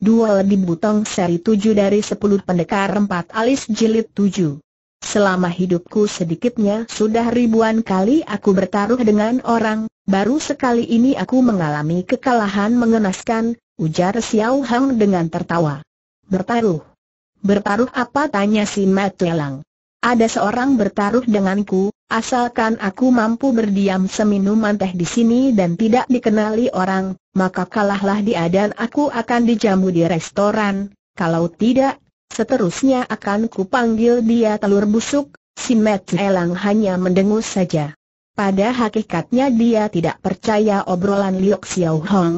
dua lebih butong seri tujuh dari sepuluh pendekar empat alis jilid tujuh. Selama hidupku sedikitnya sudah ribuan kali aku bertaruh dengan orang, baru sekali ini aku mengalami kekalahan mengenaskan, ujar Xiao Hang dengan tertawa. Bertaruh? Bertaruh apa tanya si Matelang? Ada seorang bertaruh denganku, asalkan aku mampu berdiam seminuman teh di sini dan tidak dikenali orang, maka kalahlah dia dan aku akan dijamu di restoran, kalau tidak, seterusnya akan kupanggil dia telur busuk, si Matt Elang hanya mendengus saja. Pada hakikatnya dia tidak percaya obrolan Liu Xiaohong, Hong,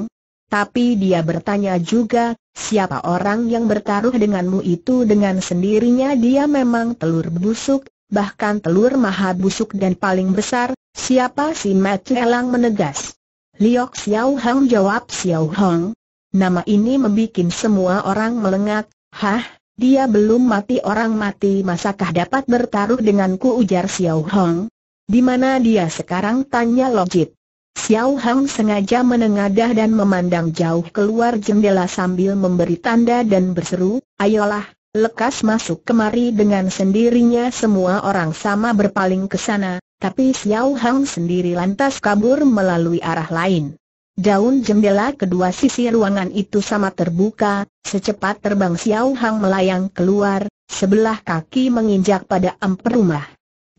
tapi dia bertanya juga, Siapa orang yang bertaruh denganmu itu dengan sendirinya dia memang telur busuk, bahkan telur maha busuk dan paling besar, siapa si Matthew Elang menegas. Liok Xiao Hong jawab Xiao Hong. Nama ini membuat semua orang melengak, hah, dia belum mati orang mati masakah dapat bertaruh denganku ujar Xiao Hong. Di mana dia sekarang tanya Lojit. Xiao Hang sengaja menengadah dan memandang jauh keluar jendela sambil memberi tanda dan berseru, ayolah, lekas masuk kemari dengan sendirinya semua orang sama berpaling ke sana, tapi Xiao Hang sendiri lantas kabur melalui arah lain. Daun jendela kedua sisi ruangan itu sama terbuka, secepat terbang Xiao Hang melayang keluar, sebelah kaki menginjak pada emper rumah.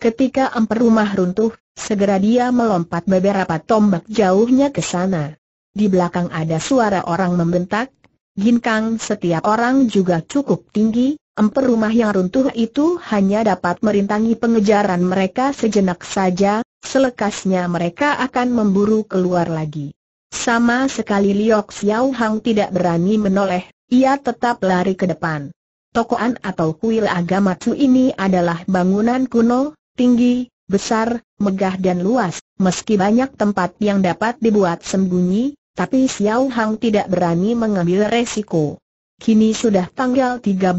Ketika emper rumah runtuh, Segera dia melompat beberapa tombak jauhnya ke sana. Di belakang ada suara orang membentak, Ginkang setiap orang juga cukup tinggi, emper rumah yang runtuh itu hanya dapat merintangi pengejaran mereka sejenak saja, selekasnya mereka akan memburu keluar lagi. Sama sekali Liok Xiao Hang tidak berani menoleh, ia tetap lari ke depan. Tokoan atau kuil agama Chu ini adalah bangunan kuno, tinggi, besar, megah dan luas, meski banyak tempat yang dapat dibuat sembunyi, tapi Xiao Hang tidak berani mengambil resiko. Kini sudah tanggal 13,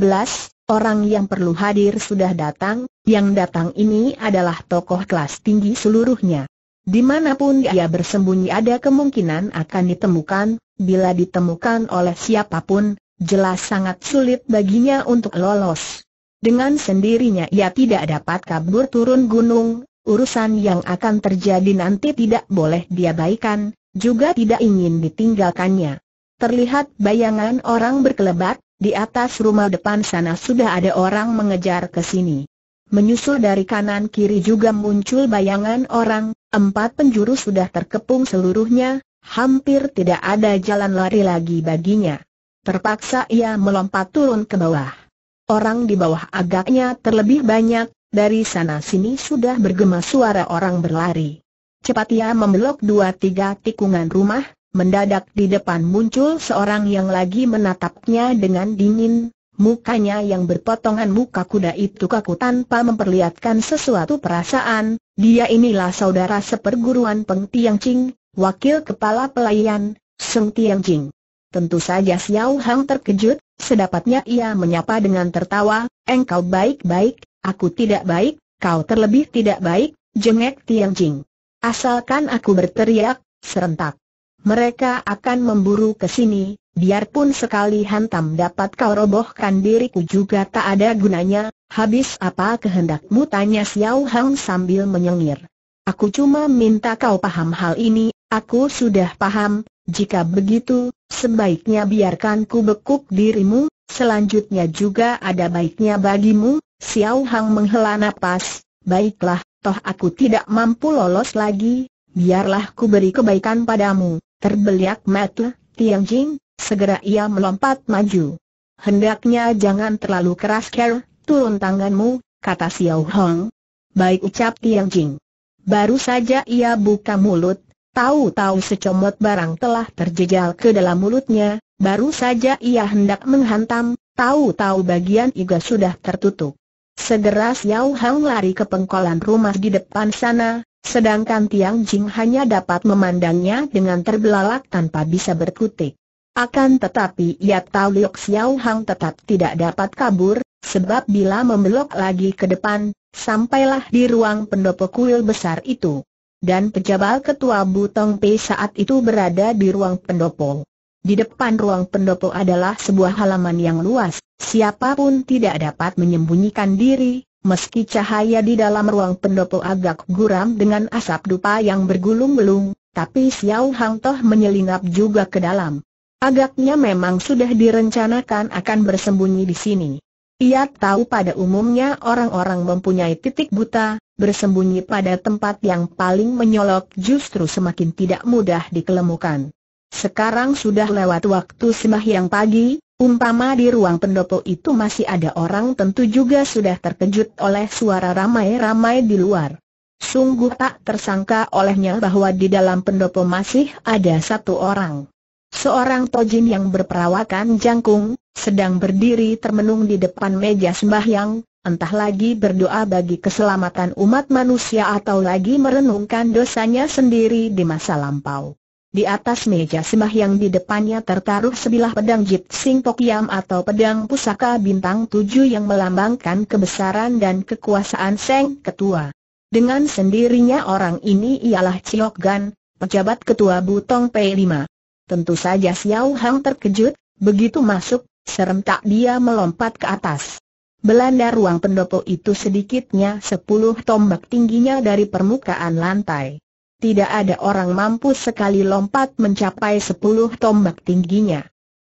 orang yang perlu hadir sudah datang, yang datang ini adalah tokoh kelas tinggi seluruhnya. Dimanapun dia bersembunyi ada kemungkinan akan ditemukan, bila ditemukan oleh siapapun, jelas sangat sulit baginya untuk lolos. Dengan sendirinya ia tidak dapat kabur turun gunung, urusan yang akan terjadi nanti tidak boleh diabaikan, juga tidak ingin ditinggalkannya. Terlihat bayangan orang berkelebat, di atas rumah depan sana sudah ada orang mengejar ke sini. Menyusul dari kanan kiri juga muncul bayangan orang, empat penjuru sudah terkepung seluruhnya, hampir tidak ada jalan lari lagi baginya. Terpaksa ia melompat turun ke bawah orang di bawah agaknya terlebih banyak, dari sana-sini sudah bergema suara orang berlari. Cepat ia membelok dua tiga tikungan rumah, mendadak di depan muncul seorang yang lagi menatapnya dengan dingin, mukanya yang berpotongan muka kuda itu kaku tanpa memperlihatkan sesuatu perasaan, dia inilah saudara seperguruan Peng Tiang Ching, wakil kepala pelayan, Seng Tiang Ching. Tentu saja Xiao Hang terkejut, sedapatnya ia menyapa dengan tertawa, engkau baik-baik, aku tidak baik, kau terlebih tidak baik, jengek Tian Jing. Asalkan aku berteriak, serentak. Mereka akan memburu ke sini, biarpun sekali hantam dapat kau robohkan diriku juga tak ada gunanya, habis apa kehendakmu tanya Xiao Hang sambil menyengir. Aku cuma minta kau paham hal ini, aku sudah paham, jika begitu, sebaiknya biarkan ku bekuk dirimu, selanjutnya juga ada baiknya bagimu, Xiao Hang menghela nafas. baiklah, toh aku tidak mampu lolos lagi, biarlah ku beri kebaikan padamu, terbeliak mata, Tiang Jing, segera ia melompat maju. Hendaknya jangan terlalu keras Ker, turun tanganmu, kata Xiao Hang. Baik ucap Tiang Jing. Baru saja ia buka mulut, Tahu-tahu secomot barang telah terjejal ke dalam mulutnya, baru saja ia hendak menghantam, tahu-tahu bagian iga sudah tertutup. Segera Xiao Hang lari ke pengkolan rumah di depan sana, sedangkan Tiang Jing hanya dapat memandangnya dengan terbelalak tanpa bisa berkutik. Akan tetapi ia tahu Liok Xiao Hang tetap tidak dapat kabur, sebab bila membelok lagi ke depan, sampailah di ruang pendopo kuil besar itu dan pejabat ketua Butong Pei saat itu berada di ruang pendopo. Di depan ruang pendopo adalah sebuah halaman yang luas, siapapun tidak dapat menyembunyikan diri, meski cahaya di dalam ruang pendopo agak guram dengan asap dupa yang bergulung-gulung, tapi Xiao Hang Toh menyelinap juga ke dalam. Agaknya memang sudah direncanakan akan bersembunyi di sini. Ia tahu pada umumnya orang-orang mempunyai titik buta, bersembunyi pada tempat yang paling menyolok justru semakin tidak mudah dikelemukan. Sekarang sudah lewat waktu sembahyang pagi, umpama di ruang pendopo itu masih ada orang tentu juga sudah terkejut oleh suara ramai-ramai di luar. Sungguh tak tersangka olehnya bahwa di dalam pendopo masih ada satu orang. Seorang tojin yang berperawakan jangkung, sedang berdiri termenung di depan meja sembahyang, entah lagi berdoa bagi keselamatan umat manusia atau lagi merenungkan dosanya sendiri di masa lampau. Di atas meja sembahyang di depannya tertaruh sebilah pedang jip Sing Pok Yam atau pedang pusaka bintang tujuh yang melambangkan kebesaran dan kekuasaan Seng Ketua. Dengan sendirinya orang ini ialah Chiok Gan, pejabat ketua Butong P5. Tentu saja Xiao Hang terkejut, begitu masuk, Serentak dia melompat ke atas. Belanda ruang pendopo itu sedikitnya sepuluh tombak tingginya dari permukaan lantai. Tidak ada orang mampu sekali lompat mencapai sepuluh tombak tingginya.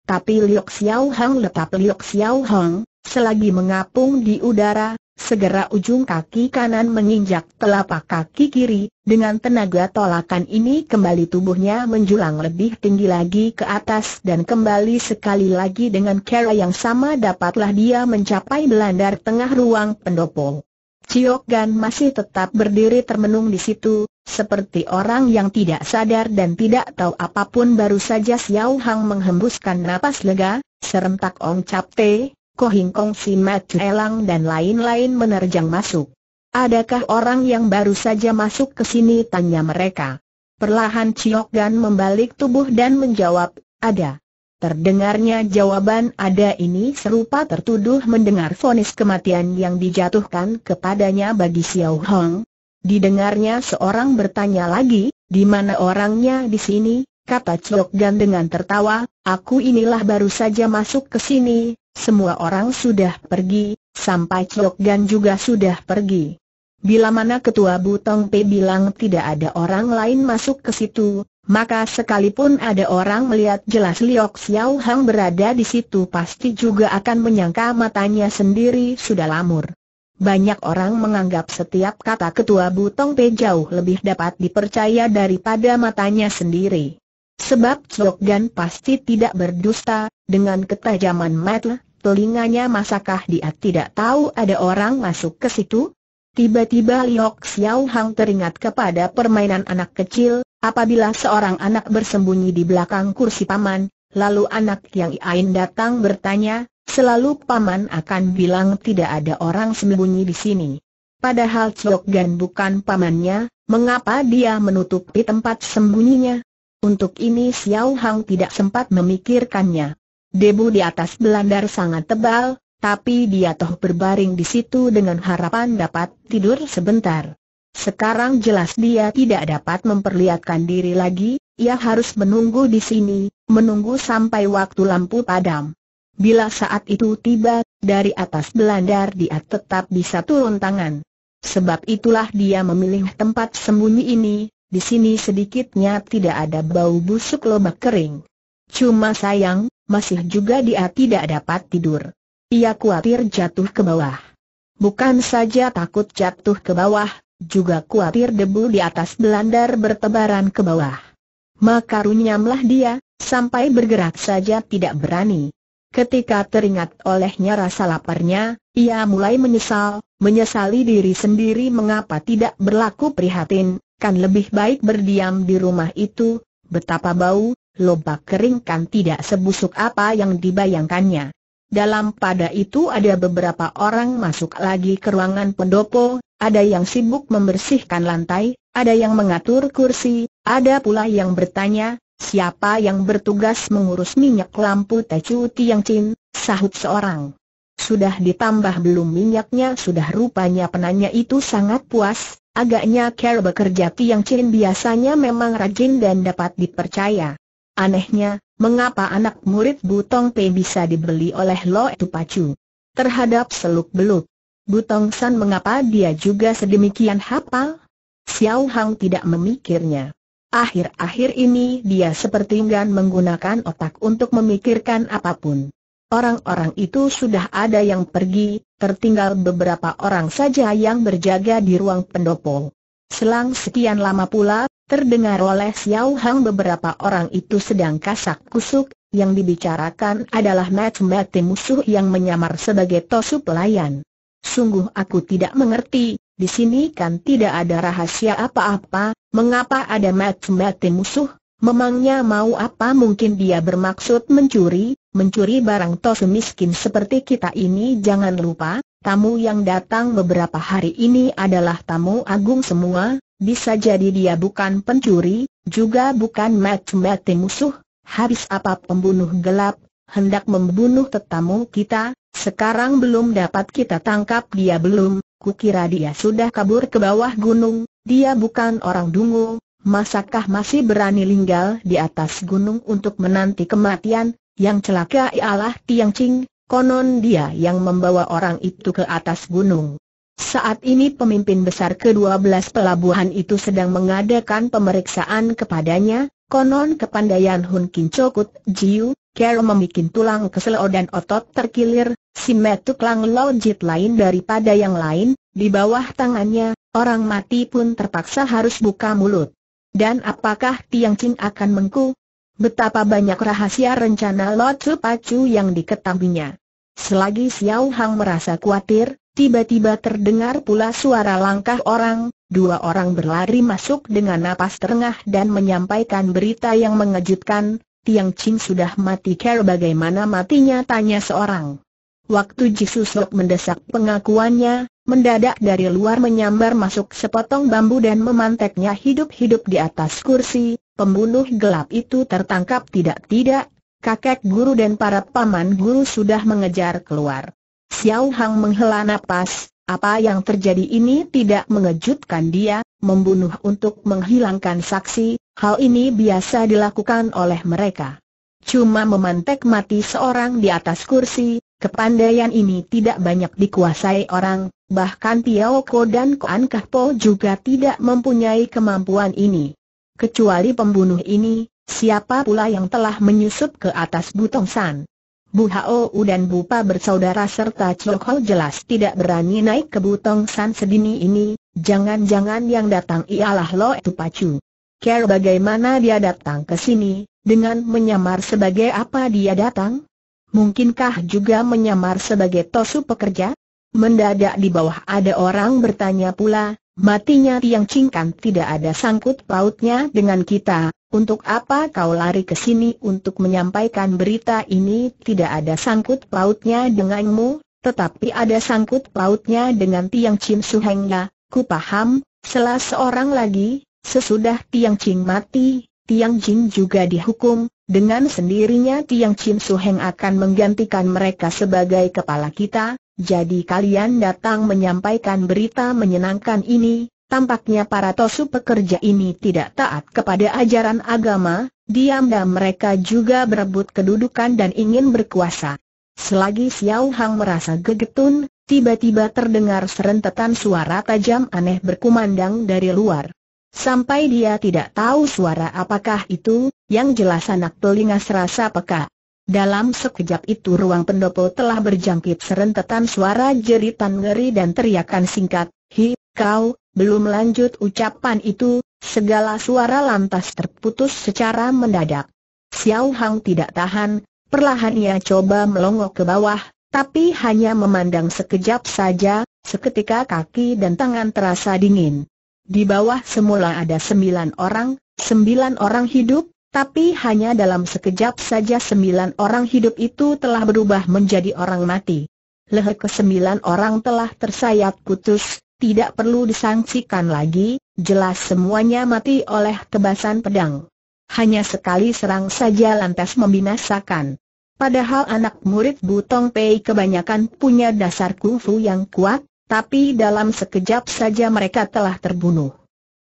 Tapi Liok Xiao Hang tetap Liok Xiao Hang, Selagi mengapung di udara, segera ujung kaki kanan menginjak telapak kaki kiri, dengan tenaga tolakan ini kembali tubuhnya menjulang lebih tinggi lagi ke atas dan kembali sekali lagi dengan cara yang sama dapatlah dia mencapai belandar tengah ruang pendopo. Ciok Gan masih tetap berdiri termenung di situ, seperti orang yang tidak sadar dan tidak tahu apapun baru saja Xiao Hang menghembuskan napas lega, serentak Ong Cap Te, Kohingkong si Mat Elang dan lain-lain menerjang masuk. Adakah orang yang baru saja masuk ke sini? Tanya mereka. Perlahan Chiok Gan membalik tubuh dan menjawab, ada. Terdengarnya jawaban ada ini serupa tertuduh mendengar fonis kematian yang dijatuhkan kepadanya bagi Xiao Hong. Didengarnya seorang bertanya lagi, di mana orangnya di sini? Kata Chiok Gan dengan tertawa, aku inilah baru saja masuk ke sini, semua orang sudah pergi, sampai Chok Gan juga sudah pergi. Bila mana ketua Butong Pe bilang tidak ada orang lain masuk ke situ, maka sekalipun ada orang melihat jelas Liok Xiao Hang berada di situ pasti juga akan menyangka matanya sendiri sudah lamur. Banyak orang menganggap setiap kata ketua Butong Pe jauh lebih dapat dipercaya daripada matanya sendiri. Sebab Chok Gan pasti tidak berdusta, dengan ketajaman mata, telinganya masakah dia tidak tahu ada orang masuk ke situ? Tiba-tiba Liok Xiao Hang teringat kepada permainan anak kecil, apabila seorang anak bersembunyi di belakang kursi paman, lalu anak yang Iain datang bertanya, selalu paman akan bilang tidak ada orang sembunyi di sini. Padahal Chok Gan bukan pamannya, mengapa dia menutupi tempat sembunyinya? Untuk ini Xiao Hang tidak sempat memikirkannya. Debu di atas belandar sangat tebal, tapi dia toh berbaring di situ dengan harapan dapat tidur sebentar. Sekarang jelas dia tidak dapat memperlihatkan diri lagi, ia harus menunggu di sini, menunggu sampai waktu lampu padam. Bila saat itu tiba, dari atas belandar dia tetap bisa turun tangan. Sebab itulah dia memilih tempat sembunyi ini, di sini sedikitnya tidak ada bau busuk lobak kering. Cuma sayang, masih juga dia tidak dapat tidur. Ia khawatir jatuh ke bawah. Bukan saja takut jatuh ke bawah, juga khawatir debu di atas belandar bertebaran ke bawah. Maka runyamlah dia, sampai bergerak saja tidak berani. Ketika teringat olehnya rasa laparnya, ia mulai menyesal, menyesali diri sendiri mengapa tidak berlaku prihatin, kan lebih baik berdiam di rumah itu, betapa bau, lobak kering kan tidak sebusuk apa yang dibayangkannya. Dalam pada itu ada beberapa orang masuk lagi ke ruangan pendopo, ada yang sibuk membersihkan lantai, ada yang mengatur kursi, ada pula yang bertanya, siapa yang bertugas mengurus minyak lampu Tecu Tiang Chin, sahut seorang. Sudah ditambah belum minyaknya sudah rupanya penanya itu sangat puas, agaknya care bekerja Tiang Chin biasanya memang rajin dan dapat dipercaya. Anehnya, mengapa anak murid Butong Pei bisa dibeli oleh Lo Tu Pacu? Terhadap seluk-beluk. Butong San mengapa dia juga sedemikian hafal? Xiao Hang tidak memikirnya. Akhir-akhir ini dia seperti enggan menggunakan otak untuk memikirkan apapun. Orang-orang itu sudah ada yang pergi, tertinggal beberapa orang saja yang berjaga di ruang pendopo. Selang sekian lama pula Terdengar oleh Xiao Hang beberapa orang itu sedang kasak kusuk, yang dibicarakan adalah mati-mati musuh yang menyamar sebagai tosu pelayan. Sungguh aku tidak mengerti, di sini kan tidak ada rahasia apa-apa, mengapa ada mati-mati musuh? Memangnya mau apa mungkin dia bermaksud mencuri, mencuri barang tosu miskin seperti kita ini jangan lupa, tamu yang datang beberapa hari ini adalah tamu agung semua, bisa jadi dia bukan pencuri, juga bukan mati-mati musuh, habis apa pembunuh gelap, hendak membunuh tetamu kita, sekarang belum dapat kita tangkap dia belum, kukira dia sudah kabur ke bawah gunung, dia bukan orang dungu, masakah masih berani linggal di atas gunung untuk menanti kematian, yang celaka ialah Tiang Ching, konon dia yang membawa orang itu ke atas gunung. Saat ini pemimpin besar ke-12 pelabuhan itu sedang mengadakan pemeriksaan kepadanya, konon kepandaian Hun Kin Chokut Jiu, Kero membuat tulang keselo dan otot terkilir, si metuk lang lojit lain daripada yang lain, di bawah tangannya, orang mati pun terpaksa harus buka mulut. Dan apakah Tiang Chin akan mengku? Betapa banyak rahasia rencana Lotu Pacu yang diketahuinya. Selagi Xiao Hang merasa khawatir, tiba-tiba terdengar pula suara langkah orang, dua orang berlari masuk dengan napas terengah dan menyampaikan berita yang mengejutkan, Tiang Ching sudah mati care bagaimana matinya tanya seorang. Waktu Jisu Sok mendesak pengakuannya, mendadak dari luar menyambar masuk sepotong bambu dan memanteknya hidup-hidup di atas kursi, pembunuh gelap itu tertangkap tidak-tidak, kakek guru dan para paman guru sudah mengejar keluar. Xiao Hang menghela napas, apa yang terjadi ini tidak mengejutkan dia, membunuh untuk menghilangkan saksi, hal ini biasa dilakukan oleh mereka. Cuma memantek mati seorang di atas kursi, kepandaian ini tidak banyak dikuasai orang, bahkan Tiao Ko dan Koan Kahpo juga tidak mempunyai kemampuan ini. Kecuali pembunuh ini, Siapa pula yang telah menyusup ke atas Butong San? Bu Hao U dan Bu Pa bersaudara serta Chok Ho jelas tidak berani naik ke Butong San sedini ini, jangan-jangan yang datang ialah Lo Tu Pacu. Care bagaimana dia datang ke sini, dengan menyamar sebagai apa dia datang? Mungkinkah juga menyamar sebagai tosu pekerja? Mendadak di bawah ada orang bertanya pula, Matinya Tiang Cingkan tidak ada sangkut pautnya dengan kita, untuk apa kau lari ke sini untuk menyampaikan berita ini tidak ada sangkut pautnya denganmu, tetapi ada sangkut pautnya dengan Tiang Cim Suhengya, ku paham, setelah seorang lagi, sesudah Tiang Cing mati, Tiang Jin juga dihukum, dengan sendirinya Tiang Chin Suheng akan menggantikan mereka sebagai kepala kita, jadi kalian datang menyampaikan berita menyenangkan ini, tampaknya para tosu pekerja ini tidak taat kepada ajaran agama, diam-diam mereka juga berebut kedudukan dan ingin berkuasa. Selagi Xiao Hang merasa gegetun, tiba-tiba terdengar serentetan suara tajam aneh berkumandang dari luar. Sampai dia tidak tahu suara apakah itu, yang jelas anak telinga serasa peka. Dalam sekejap itu ruang pendopo telah berjangkit serentetan suara jeritan ngeri dan teriakan singkat, Hi, kau, belum lanjut ucapan itu, segala suara lantas terputus secara mendadak. Xiao Hang tidak tahan, perlahan ia coba melongok ke bawah, tapi hanya memandang sekejap saja, seketika kaki dan tangan terasa dingin. Di bawah semula ada sembilan orang, sembilan orang hidup, tapi hanya dalam sekejap saja sembilan orang hidup itu telah berubah menjadi orang mati. Leher kesembilan orang telah tersayat putus, tidak perlu disangsikan lagi, jelas semuanya mati oleh tebasan pedang. Hanya sekali serang saja lantas membinasakan. Padahal anak murid Butong Pei kebanyakan punya dasar kungfu yang kuat, tapi dalam sekejap saja mereka telah terbunuh.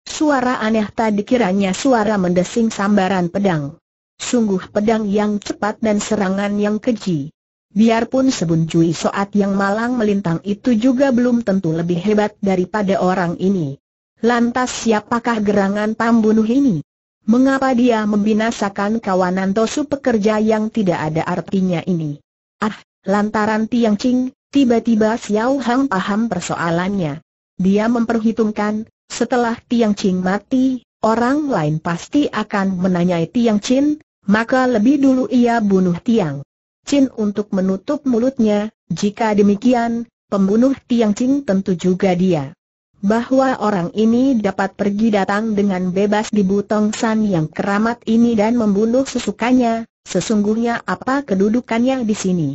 Suara aneh tadi kiranya suara mendesing sambaran pedang. Sungguh pedang yang cepat dan serangan yang keji. Biarpun cuy soat yang malang melintang itu juga belum tentu lebih hebat daripada orang ini. Lantas siapakah gerangan pembunuh ini? Mengapa dia membinasakan kawanan Tosu pekerja yang tidak ada artinya ini? Ah, lantaran Tiang cing, tiba-tiba Xiao Hang paham persoalannya. Dia memperhitungkan, setelah Tiang Chin mati, orang lain pasti akan menanyai Tiang Chin, maka lebih dulu ia bunuh Tiang Chin untuk menutup mulutnya, jika demikian, pembunuh Tiang Chin tentu juga dia. Bahwa orang ini dapat pergi datang dengan bebas di Butong San yang keramat ini dan membunuh sesukanya, sesungguhnya apa kedudukannya di sini?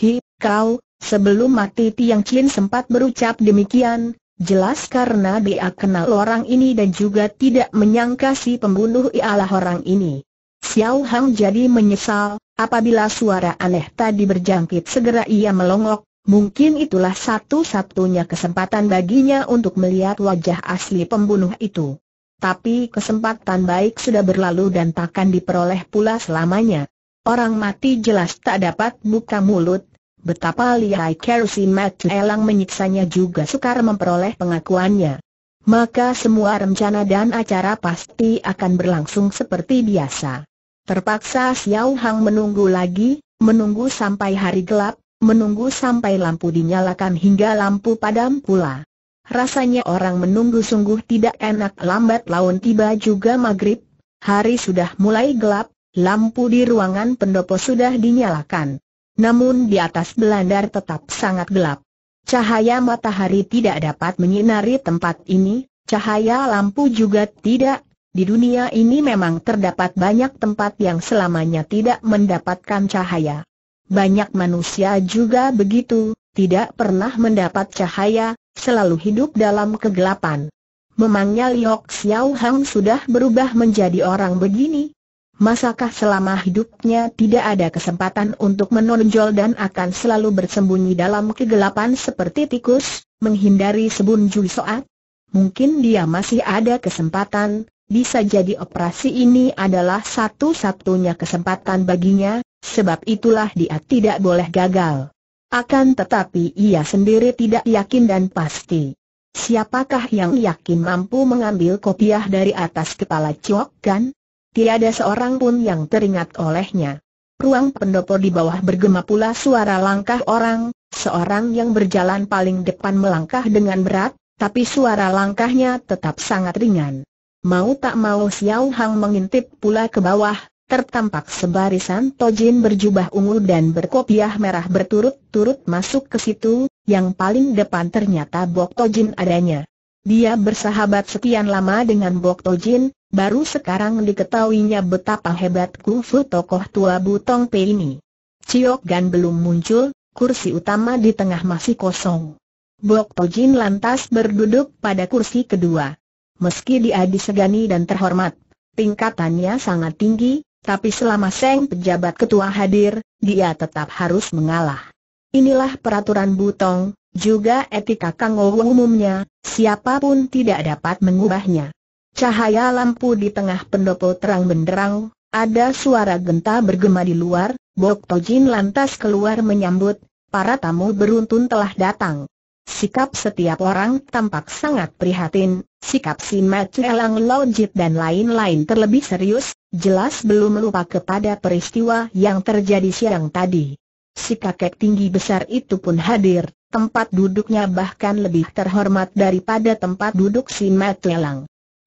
Hi, kau, sebelum mati Tiang Chin sempat berucap demikian, Jelas karena dia kenal orang ini dan juga tidak menyangka si pembunuh ialah orang ini. Xiao Hang jadi menyesal, apabila suara aneh tadi berjangkit segera ia melongok, mungkin itulah satu-satunya kesempatan baginya untuk melihat wajah asli pembunuh itu. Tapi kesempatan baik sudah berlalu dan takkan diperoleh pula selamanya. Orang mati jelas tak dapat buka mulut, Betapa lihai Kerusi Mat Elang menyiksanya juga sukar memperoleh pengakuannya. Maka semua rencana dan acara pasti akan berlangsung seperti biasa. Terpaksa Xiao Hang menunggu lagi, menunggu sampai hari gelap, menunggu sampai lampu dinyalakan hingga lampu padam pula. Rasanya orang menunggu sungguh tidak enak lambat laun tiba juga maghrib, hari sudah mulai gelap, lampu di ruangan pendopo sudah dinyalakan. Namun di atas belandar tetap sangat gelap. Cahaya matahari tidak dapat menyinari tempat ini, cahaya lampu juga tidak. Di dunia ini memang terdapat banyak tempat yang selamanya tidak mendapatkan cahaya. Banyak manusia juga begitu, tidak pernah mendapat cahaya, selalu hidup dalam kegelapan. Memangnya Liok Xiao Hang sudah berubah menjadi orang begini? Masakah selama hidupnya tidak ada kesempatan untuk menonjol dan akan selalu bersembunyi dalam kegelapan seperti tikus, menghindari sebun soat? Mungkin dia masih ada kesempatan, bisa jadi operasi ini adalah satu-satunya kesempatan baginya, sebab itulah dia tidak boleh gagal. Akan tetapi ia sendiri tidak yakin dan pasti. Siapakah yang yakin mampu mengambil kopiah dari atas kepala Chokkan? Gan? tiada seorang pun yang teringat olehnya. Ruang pendopo di bawah bergema pula suara langkah orang, seorang yang berjalan paling depan melangkah dengan berat, tapi suara langkahnya tetap sangat ringan. Mau tak mau Xiao Hang mengintip pula ke bawah, tertampak sebarisan tojin berjubah ungu dan berkopiah merah berturut-turut masuk ke situ, yang paling depan ternyata Bok Tojin adanya. Dia bersahabat sekian lama dengan Bok Tojin, Baru sekarang diketahuinya betapa hebat kungfu tokoh tua Butong Pe ini. Ciok Gan belum muncul, kursi utama di tengah masih kosong. Bok Tojin lantas berduduk pada kursi kedua. Meski dia disegani dan terhormat, tingkatannya sangat tinggi, tapi selama Seng pejabat ketua hadir, dia tetap harus mengalah. Inilah peraturan Butong, juga etika Kang Ouw umumnya, siapapun tidak dapat mengubahnya. Cahaya lampu di tengah pendopo terang benderang, ada suara genta bergema di luar, Bok Tojin lantas keluar menyambut, para tamu beruntun telah datang. Sikap setiap orang tampak sangat prihatin, sikap si Macu Elang Lojit dan lain-lain terlebih serius, jelas belum lupa kepada peristiwa yang terjadi siang tadi. Si kakek tinggi besar itu pun hadir, tempat duduknya bahkan lebih terhormat daripada tempat duduk si Macu Elang.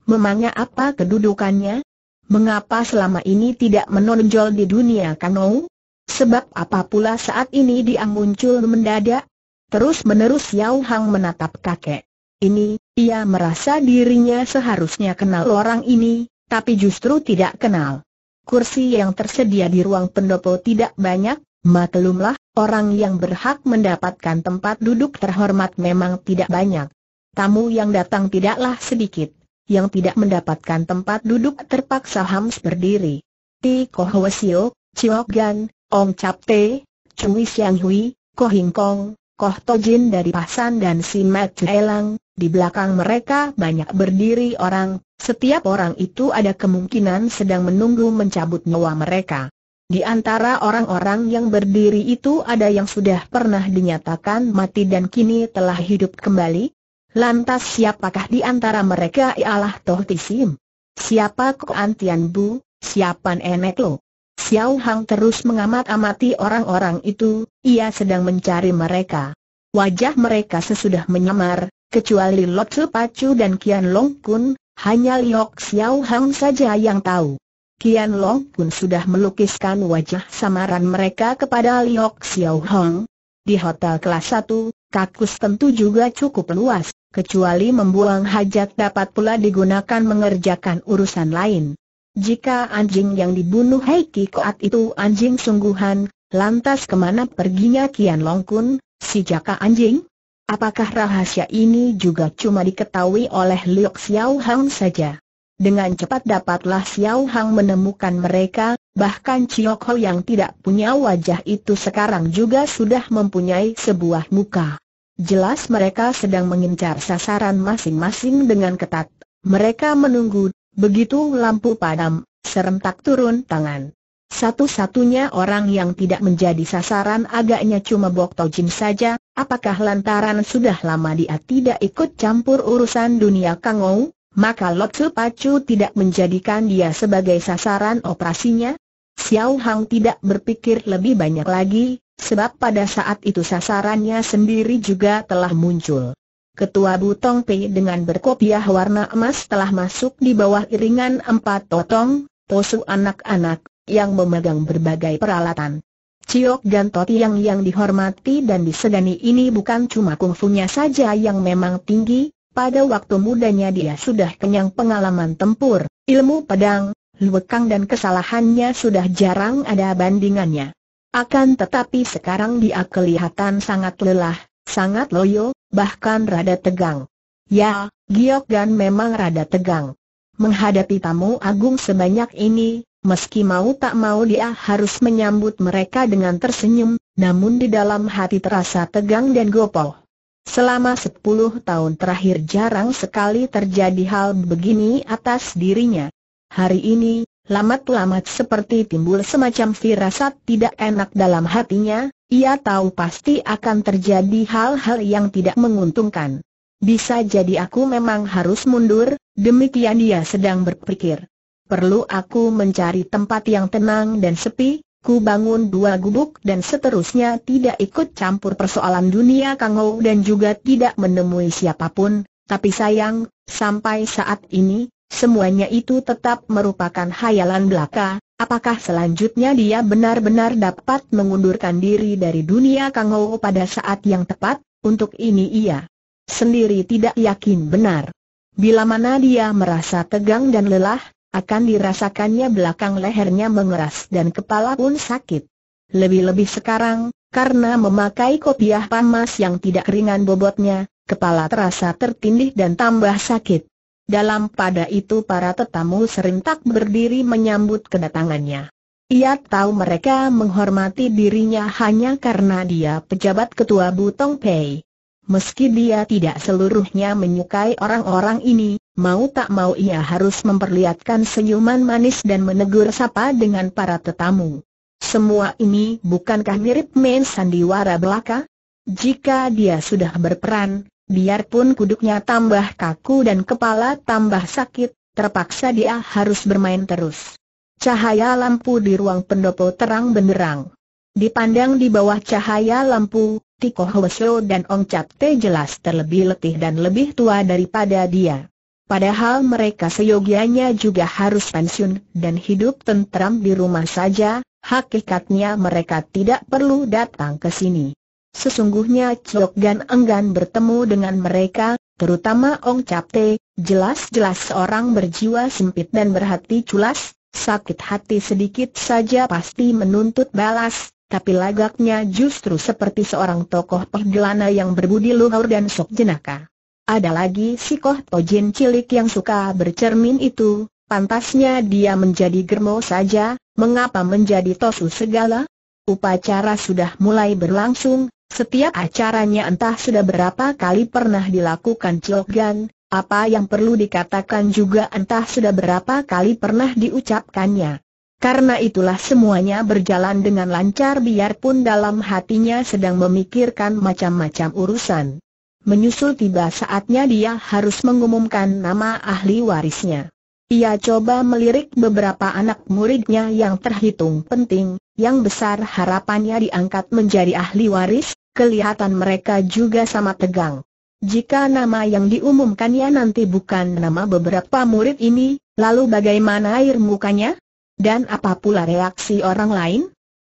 Memangnya apa kedudukannya? Mengapa selama ini tidak menonjol di dunia kano? Sebab apa pula saat ini dia muncul mendadak? Terus-menerus Yao Hang menatap kakek. Ini, ia merasa dirinya seharusnya kenal orang ini, tapi justru tidak kenal. Kursi yang tersedia di ruang pendopo tidak banyak, maklumlah, orang yang berhak mendapatkan tempat duduk terhormat memang tidak banyak. Tamu yang datang tidaklah sedikit yang tidak mendapatkan tempat duduk terpaksa hams berdiri. Ti Ko Hwa Sio, Chiok Gan, Ong Chap Te, Chui Siang Hui, Ko Hing Kong, Koh Tojin dari Pasan dan Si Mat Elang, di belakang mereka banyak berdiri orang, setiap orang itu ada kemungkinan sedang menunggu mencabut nyawa mereka. Di antara orang-orang yang berdiri itu ada yang sudah pernah dinyatakan mati dan kini telah hidup kembali, Lantas siapakah di antara mereka ialah Toh Tisim? Siapa Koan Tian Bu? Siapa Nenek Lo? Xiao Hang terus mengamat-amati orang-orang itu, ia sedang mencari mereka. Wajah mereka sesudah menyamar, kecuali Lot Su Pacu dan Kian Long Kun, hanya Liok Xiao Hang saja yang tahu. Kian Long Kun sudah melukiskan wajah samaran mereka kepada Liok Xiao Hang. Di hotel kelas 1, kakus tentu juga cukup luas kecuali membuang hajat dapat pula digunakan mengerjakan urusan lain. Jika anjing yang dibunuh Heiki Koat itu anjing sungguhan, lantas kemana perginya Kian Longkun, si jaka anjing? Apakah rahasia ini juga cuma diketahui oleh Liu Xiao Hang saja? Dengan cepat dapatlah Xiao Hang menemukan mereka, bahkan Chiok Ho yang tidak punya wajah itu sekarang juga sudah mempunyai sebuah muka. Jelas mereka sedang mengincar sasaran masing-masing dengan ketat. Mereka menunggu, begitu lampu padam, serentak turun tangan. Satu-satunya orang yang tidak menjadi sasaran agaknya cuma Bok Tojim saja, apakah lantaran sudah lama dia tidak ikut campur urusan dunia Kangou, maka Su Pacu tidak menjadikan dia sebagai sasaran operasinya? Xiao Hang tidak berpikir lebih banyak lagi, Sebab pada saat itu sasarannya sendiri juga telah muncul. Ketua Butong Pei dengan berkopiah warna emas telah masuk di bawah iringan empat totong, posu anak-anak, yang memegang berbagai peralatan. Ciok dan Toti yang yang dihormati dan disegani ini bukan cuma kungfunya saja yang memang tinggi, pada waktu mudanya dia sudah kenyang pengalaman tempur, ilmu pedang, luekang dan kesalahannya sudah jarang ada bandingannya. Akan tetapi sekarang dia kelihatan sangat lelah, sangat loyo, bahkan rada tegang. Ya, Giok Gan memang rada tegang. Menghadapi tamu agung sebanyak ini, meski mau tak mau dia harus menyambut mereka dengan tersenyum, namun di dalam hati terasa tegang dan gopoh. Selama 10 tahun terakhir jarang sekali terjadi hal begini atas dirinya. Hari ini, Lamat-lamat seperti timbul semacam firasat tidak enak dalam hatinya, ia tahu pasti akan terjadi hal-hal yang tidak menguntungkan. Bisa jadi aku memang harus mundur, demikian dia sedang berpikir. Perlu aku mencari tempat yang tenang dan sepi, ku bangun dua gubuk dan seterusnya tidak ikut campur persoalan dunia Kangou dan juga tidak menemui siapapun, tapi sayang, sampai saat ini, Semuanya itu tetap merupakan hayalan belaka, apakah selanjutnya dia benar-benar dapat mengundurkan diri dari dunia Kangou pada saat yang tepat, untuk ini ia sendiri tidak yakin benar. Bila mana dia merasa tegang dan lelah, akan dirasakannya belakang lehernya mengeras dan kepala pun sakit. Lebih-lebih sekarang, karena memakai kopiah panas yang tidak ringan bobotnya, kepala terasa tertindih dan tambah sakit. Dalam pada itu para tetamu serentak berdiri menyambut kedatangannya. Ia tahu mereka menghormati dirinya hanya karena dia pejabat ketua Butong Pei. Meski dia tidak seluruhnya menyukai orang-orang ini, mau tak mau ia harus memperlihatkan senyuman manis dan menegur sapa dengan para tetamu. Semua ini bukankah mirip main sandiwara belaka? Jika dia sudah berperan, biarpun kuduknya tambah kaku dan kepala tambah sakit, terpaksa dia harus bermain terus. Cahaya lampu di ruang pendopo terang benderang. Dipandang di bawah cahaya lampu, Tiko Hwesyo dan Ong Chap jelas terlebih letih dan lebih tua daripada dia. Padahal mereka seyogianya juga harus pensiun dan hidup tentram di rumah saja, hakikatnya mereka tidak perlu datang ke sini. Sesungguhnya Chok Gan enggan bertemu dengan mereka, terutama Ong Capte, jelas-jelas seorang berjiwa sempit dan berhati culas, sakit hati sedikit saja pasti menuntut balas, tapi lagaknya justru seperti seorang tokoh pergelana yang berbudi luhur dan sok jenaka. Ada lagi si Koh Tojin cilik yang suka bercermin itu, pantasnya dia menjadi germo saja, mengapa menjadi tosu segala? Upacara sudah mulai berlangsung, setiap acaranya entah sudah berapa kali pernah dilakukan Gan, apa yang perlu dikatakan juga entah sudah berapa kali pernah diucapkannya. Karena itulah semuanya berjalan dengan lancar biarpun dalam hatinya sedang memikirkan macam-macam urusan. Menyusul tiba saatnya dia harus mengumumkan nama ahli warisnya. Ia coba melirik beberapa anak muridnya yang terhitung penting, yang besar harapannya diangkat menjadi ahli waris, kelihatan mereka juga sama tegang. Jika nama yang diumumkannya nanti bukan nama beberapa murid ini, lalu bagaimana air mukanya? Dan apa pula reaksi orang lain?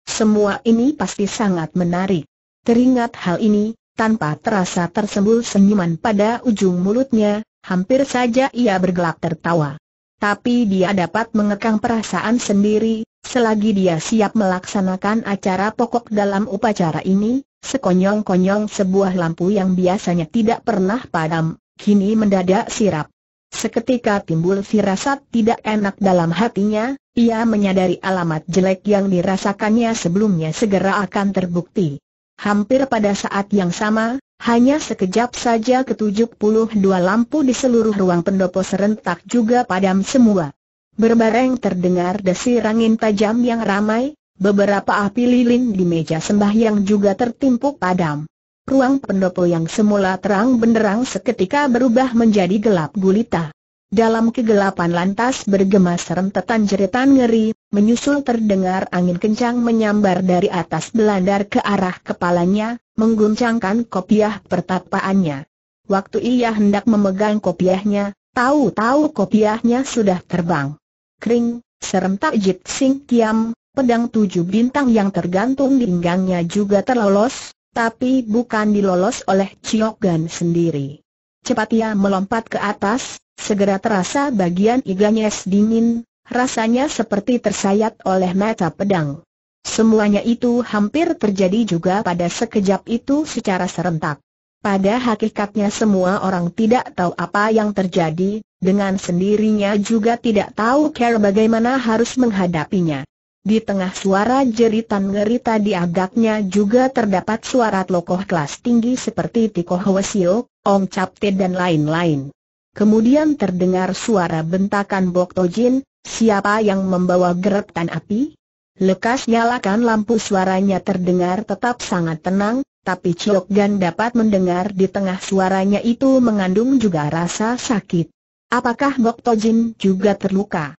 Semua ini pasti sangat menarik. Teringat hal ini, tanpa terasa tersembul senyuman pada ujung mulutnya, hampir saja ia bergelak tertawa. Tapi dia dapat mengekang perasaan sendiri, selagi dia siap melaksanakan acara pokok dalam upacara ini, Sekonyong-konyong sebuah lampu yang biasanya tidak pernah padam, kini mendadak sirap. Seketika timbul firasat tidak enak dalam hatinya, ia menyadari alamat jelek yang dirasakannya sebelumnya segera akan terbukti. Hampir pada saat yang sama, hanya sekejap saja ke-72 lampu di seluruh ruang pendopo serentak juga padam semua. Berbareng terdengar desir angin tajam yang ramai, Beberapa api lilin di meja sembah yang juga tertimpuk padam. Ruang pendopo yang semula terang benderang seketika berubah menjadi gelap gulita. Dalam kegelapan lantas bergema serentetan jeritan ngeri, menyusul terdengar angin kencang menyambar dari atas belandar ke arah kepalanya, mengguncangkan kopiah pertapaannya. Waktu ia hendak memegang kopiahnya, tahu-tahu kopiahnya sudah terbang. Kering, serentak Jit Sing Kiam, Pedang tujuh bintang yang tergantung di pinggangnya juga terlolos, tapi bukan dilolos oleh Chiogan sendiri. Cepat ia melompat ke atas, segera terasa bagian iganya sedingin, rasanya seperti tersayat oleh mata pedang. Semuanya itu hampir terjadi juga pada sekejap itu secara serentak. Pada hakikatnya semua orang tidak tahu apa yang terjadi, dengan sendirinya juga tidak tahu cara bagaimana harus menghadapinya. Di tengah suara jeritan ngerita agaknya juga terdapat suara tokoh kelas tinggi seperti Tiko Hwasio, Ong Capte dan lain-lain. Kemudian terdengar suara bentakan Bok Tojin, siapa yang membawa geretan api? Lekas nyalakan lampu suaranya terdengar tetap sangat tenang, tapi Chiok Gan dapat mendengar di tengah suaranya itu mengandung juga rasa sakit. Apakah Bok Tojin juga terluka?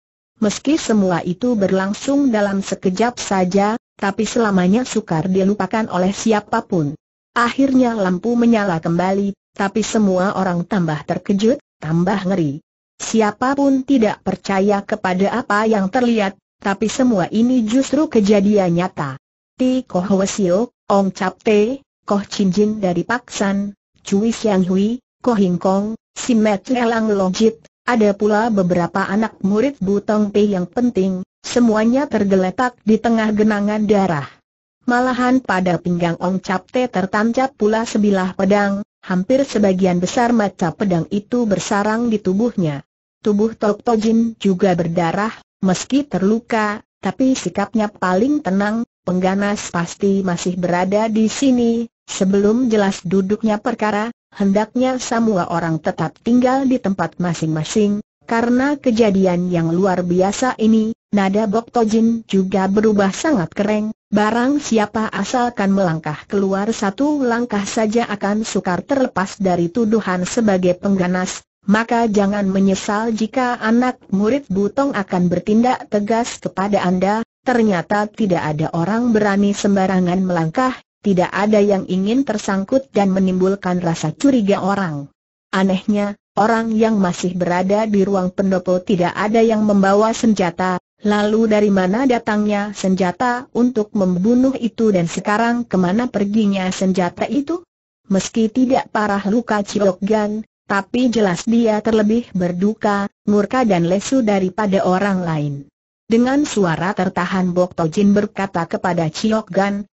Meski semua itu berlangsung dalam sekejap saja, tapi selamanya sukar dilupakan oleh siapapun. Akhirnya lampu menyala kembali, tapi semua orang tambah terkejut, tambah ngeri. Siapapun tidak percaya kepada apa yang terlihat, tapi semua ini justru kejadian nyata. Ti Koh Wesio, Ong cap Te, Koh Chin Jin dari Paksan, Cui siang Hui, Koh Hing Kong, Simet Elang Longjit, ada pula beberapa anak murid Butong Pei yang penting, semuanya tergeletak di tengah genangan darah. Malahan pada pinggang Ong Capte tertancap pula sebilah pedang, hampir sebagian besar mata pedang itu bersarang di tubuhnya. Tubuh Tok Tojin juga berdarah, meski terluka, tapi sikapnya paling tenang, pengganas pasti masih berada di sini, sebelum jelas duduknya perkara, hendaknya semua orang tetap tinggal di tempat masing-masing, karena kejadian yang luar biasa ini, nada Bok Tojin juga berubah sangat kering, barang siapa asalkan melangkah keluar satu langkah saja akan sukar terlepas dari tuduhan sebagai pengganas, maka jangan menyesal jika anak murid Butong akan bertindak tegas kepada Anda, ternyata tidak ada orang berani sembarangan melangkah, tidak ada yang ingin tersangkut dan menimbulkan rasa curiga orang. Anehnya, orang yang masih berada di ruang pendopo tidak ada yang membawa senjata, lalu dari mana datangnya senjata untuk membunuh itu dan sekarang kemana perginya senjata itu? Meski tidak parah luka Ciok tapi jelas dia terlebih berduka, murka dan lesu daripada orang lain. Dengan suara tertahan Bok Tojin berkata kepada Ciok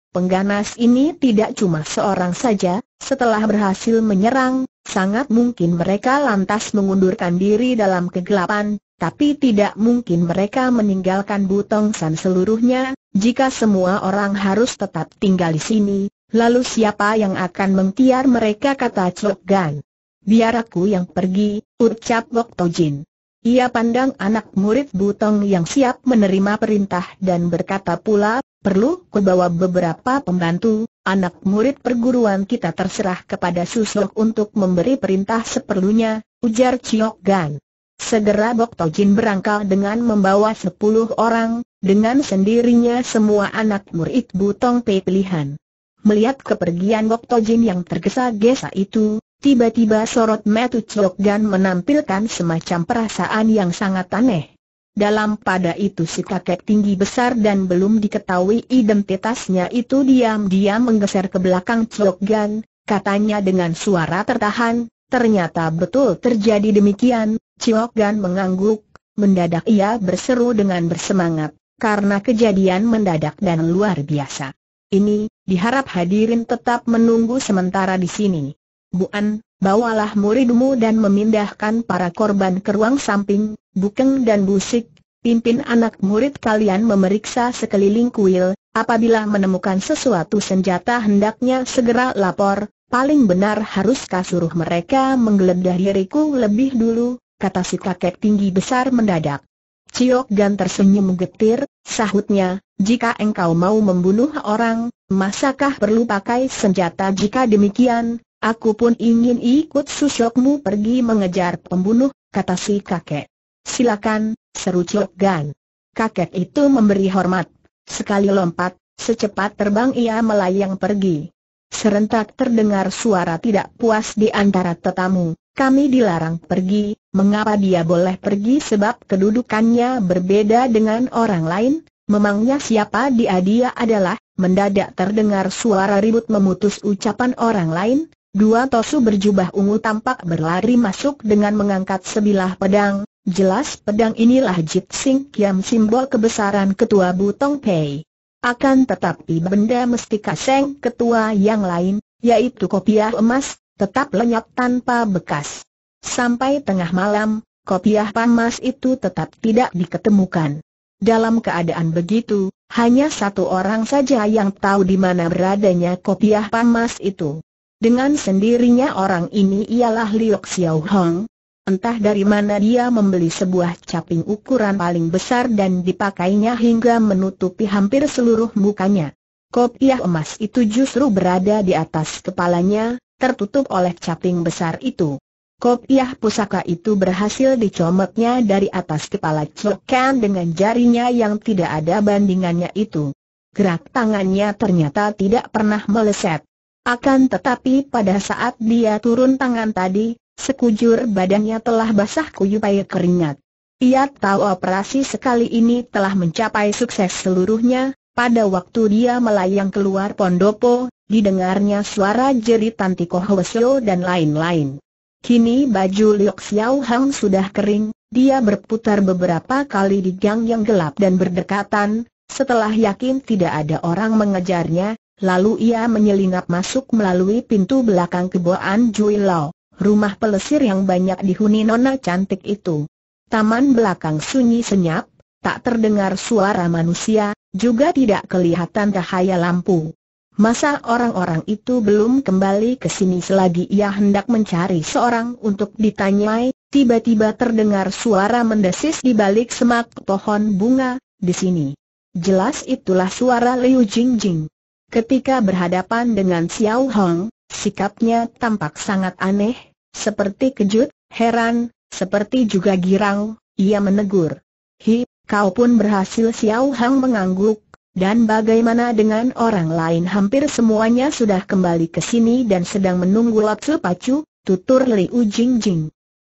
Pengganas ini tidak cuma seorang saja, setelah berhasil menyerang, sangat mungkin mereka lantas mengundurkan diri dalam kegelapan, tapi tidak mungkin mereka meninggalkan Butong San seluruhnya, jika semua orang harus tetap tinggal di sini, lalu siapa yang akan mengtiar mereka kata Chok Gan. Biar aku yang pergi, ucap Bok Tojin. Ia pandang anak murid Butong yang siap menerima perintah dan berkata pula, Perlu kubawa beberapa pembantu, anak murid perguruan kita terserah kepada Susok untuk memberi perintah seperlunya, ujar Chiok Gan. Segera Bok Tojin berangkal dengan membawa sepuluh orang, dengan sendirinya semua anak murid Butong Pei pilihan. Melihat kepergian Bok Tojin yang tergesa-gesa itu, tiba-tiba sorot Metu Chiok Gan menampilkan semacam perasaan yang sangat aneh. Dalam pada itu si kakek tinggi besar dan belum diketahui identitasnya itu diam-diam menggeser ke belakang Chok Gan, katanya dengan suara tertahan, ternyata betul terjadi demikian, Chok Gan mengangguk, mendadak ia berseru dengan bersemangat, karena kejadian mendadak dan luar biasa. Ini, diharap hadirin tetap menunggu sementara di sini. Bu An. Bawalah muridmu dan memindahkan para korban ke ruang samping, Bukeng dan Busik, pimpin anak murid kalian memeriksa sekeliling kuil, apabila menemukan sesuatu senjata hendaknya segera lapor, paling benar haruskah suruh mereka menggeledah diriku lebih dulu, kata si kakek tinggi besar mendadak. Ciok Gan tersenyum getir, sahutnya, jika engkau mau membunuh orang, masakah perlu pakai senjata jika demikian, Aku pun ingin ikut susyokmu pergi mengejar pembunuh, kata si kakek. Silakan, seru Chok Gan. Kakek itu memberi hormat. Sekali lompat, secepat terbang ia melayang pergi. Serentak terdengar suara tidak puas di antara tetamu, kami dilarang pergi, mengapa dia boleh pergi sebab kedudukannya berbeda dengan orang lain, memangnya siapa dia dia adalah, mendadak terdengar suara ribut memutus ucapan orang lain, Dua tosu berjubah ungu tampak berlari masuk dengan mengangkat sebilah pedang, jelas pedang inilah Jitsing Sing Kiam simbol kebesaran ketua Butong Pei. Akan tetapi benda mestika Seng ketua yang lain, yaitu kopiah emas, tetap lenyap tanpa bekas. Sampai tengah malam, kopiah pamas itu tetap tidak diketemukan. Dalam keadaan begitu, hanya satu orang saja yang tahu di mana beradanya kopiah pamas itu. Dengan sendirinya orang ini ialah Liu Xiao Hong. Entah dari mana dia membeli sebuah caping ukuran paling besar dan dipakainya hingga menutupi hampir seluruh mukanya. Kopiah emas itu justru berada di atas kepalanya, tertutup oleh caping besar itu. Kopiah pusaka itu berhasil dicomeknya dari atas kepala Chokan dengan jarinya yang tidak ada bandingannya itu. Gerak tangannya ternyata tidak pernah meleset. Akan tetapi pada saat dia turun tangan tadi, sekujur badannya telah basah kuyupai keringat. Ia tahu operasi sekali ini telah mencapai sukses seluruhnya, pada waktu dia melayang keluar pondopo, didengarnya suara jeritan Tiko Hwesyo dan lain-lain. Kini baju Liok Xiao Hang sudah kering, dia berputar beberapa kali di gang yang gelap dan berdekatan, setelah yakin tidak ada orang mengejarnya, Lalu ia menyelinap masuk melalui pintu belakang keboan Jui Lau, rumah pelesir yang banyak dihuni nona cantik itu. Taman belakang sunyi senyap, tak terdengar suara manusia, juga tidak kelihatan cahaya lampu. Masa orang-orang itu belum kembali ke sini selagi ia hendak mencari seorang untuk ditanyai, tiba-tiba terdengar suara mendesis di balik semak pohon bunga, di sini. Jelas itulah suara Liu Jingjing. Ketika berhadapan dengan Xiao Hong, sikapnya tampak sangat aneh, seperti kejut, heran, seperti juga girang, ia menegur. Hi, kau pun berhasil Xiao Hong mengangguk, dan bagaimana dengan orang lain hampir semuanya sudah kembali ke sini dan sedang menunggu Lapsu Pacu, tutur Li Ujing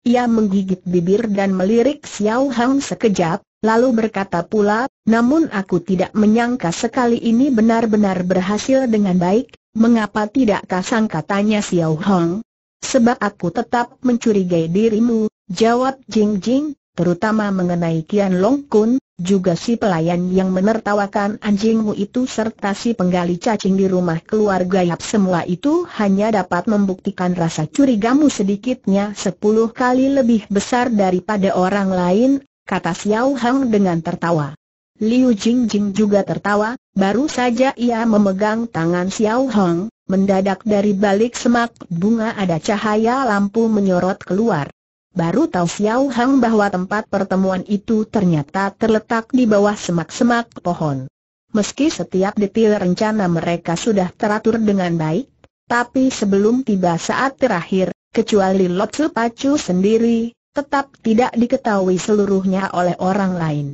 ia menggigit bibir dan melirik Xiao Hang sekejap, lalu berkata pula, namun aku tidak menyangka sekali ini benar-benar berhasil dengan baik, mengapa tidak kasang katanya Xiao Hang? Sebab aku tetap mencurigai dirimu, jawab Jing Jing, terutama mengenai Kian Long Kun, juga si pelayan yang menertawakan anjingmu itu serta si penggali cacing di rumah keluarga Yap semua itu hanya dapat membuktikan rasa curigamu sedikitnya sepuluh kali lebih besar daripada orang lain, kata Xiao Hang dengan tertawa. Liu Jingjing juga tertawa, baru saja ia memegang tangan Xiao Hang, mendadak dari balik semak bunga ada cahaya lampu menyorot keluar. Baru tahu Xiao Hang bahwa tempat pertemuan itu ternyata terletak di bawah semak-semak pohon. Meski setiap detail rencana mereka sudah teratur dengan baik, tapi sebelum tiba saat terakhir, kecuali Lotsu Pacu sendiri, tetap tidak diketahui seluruhnya oleh orang lain.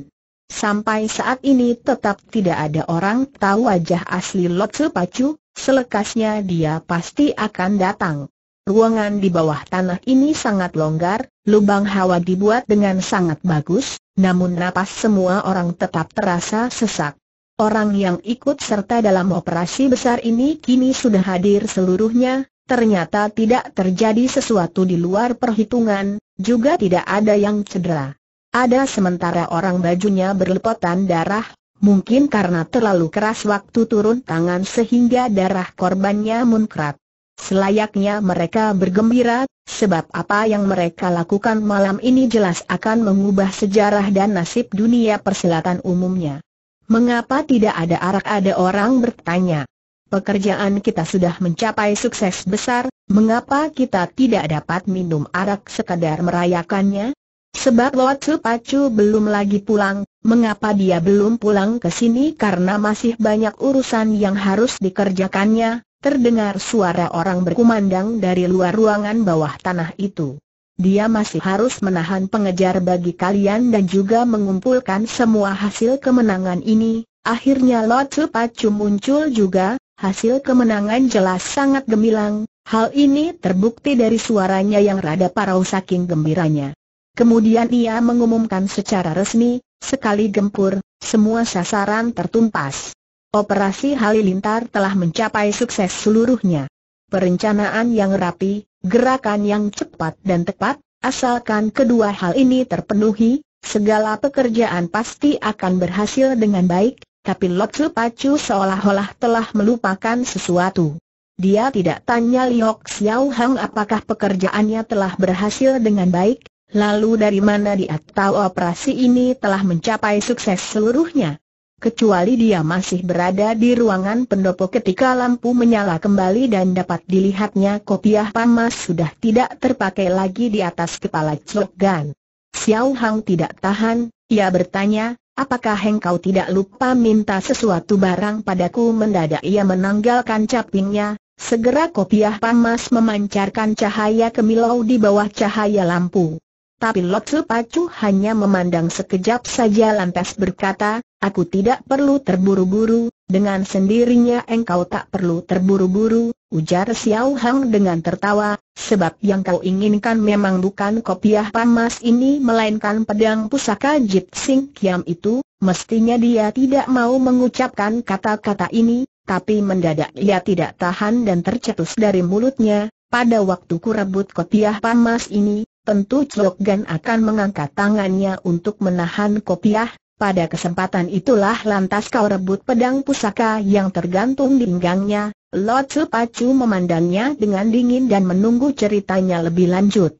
Sampai saat ini tetap tidak ada orang tahu wajah asli Lotsu Pacu, selekasnya dia pasti akan datang. Ruangan di bawah tanah ini sangat longgar, lubang hawa dibuat dengan sangat bagus, namun napas semua orang tetap terasa sesak. Orang yang ikut serta dalam operasi besar ini kini sudah hadir seluruhnya, ternyata tidak terjadi sesuatu di luar perhitungan, juga tidak ada yang cedera. Ada sementara orang bajunya berlepotan darah, mungkin karena terlalu keras waktu turun tangan sehingga darah korbannya munkrat. Selayaknya mereka bergembira, sebab apa yang mereka lakukan malam ini jelas akan mengubah sejarah dan nasib dunia persilatan umumnya. Mengapa tidak ada arak ada orang bertanya? Pekerjaan kita sudah mencapai sukses besar, mengapa kita tidak dapat minum arak sekadar merayakannya? Sebab Lord Pacu belum lagi pulang, mengapa dia belum pulang ke sini karena masih banyak urusan yang harus dikerjakannya, terdengar suara orang berkumandang dari luar ruangan bawah tanah itu. Dia masih harus menahan pengejar bagi kalian dan juga mengumpulkan semua hasil kemenangan ini. Akhirnya Lot Pacu muncul juga, hasil kemenangan jelas sangat gemilang. Hal ini terbukti dari suaranya yang rada parau saking gembiranya. Kemudian ia mengumumkan secara resmi, sekali gempur, semua sasaran tertumpas. Operasi Halilintar telah mencapai sukses seluruhnya. Perencanaan yang rapi, gerakan yang cepat dan tepat, asalkan kedua hal ini terpenuhi, segala pekerjaan pasti akan berhasil dengan baik, tapi Lotsu Pacu seolah-olah telah melupakan sesuatu. Dia tidak tanya Liok Xiao Hang apakah pekerjaannya telah berhasil dengan baik, lalu dari mana dia tahu operasi ini telah mencapai sukses seluruhnya kecuali dia masih berada di ruangan pendopo ketika lampu menyala kembali dan dapat dilihatnya kopiah pamas sudah tidak terpakai lagi di atas kepala Chok Gan. Xiao Hang tidak tahan, ia bertanya, apakah engkau tidak lupa minta sesuatu barang padaku mendadak ia menanggalkan capingnya, segera kopiah pamas memancarkan cahaya kemilau di bawah cahaya lampu tapi Lot Pacu hanya memandang sekejap saja lantas berkata, aku tidak perlu terburu-buru, dengan sendirinya engkau tak perlu terburu-buru, ujar Xiao Hang dengan tertawa, sebab yang kau inginkan memang bukan kopiah pamas ini melainkan pedang pusaka Jit Sing Kiam itu, mestinya dia tidak mau mengucapkan kata-kata ini, tapi mendadak ia tidak tahan dan tercetus dari mulutnya, pada waktu kurebut kopiah pamas ini, tentu Gan akan mengangkat tangannya untuk menahan kopiah, pada kesempatan itulah lantas kau rebut pedang pusaka yang tergantung di pinggangnya, Lot Tzu memandangnya dengan dingin dan menunggu ceritanya lebih lanjut.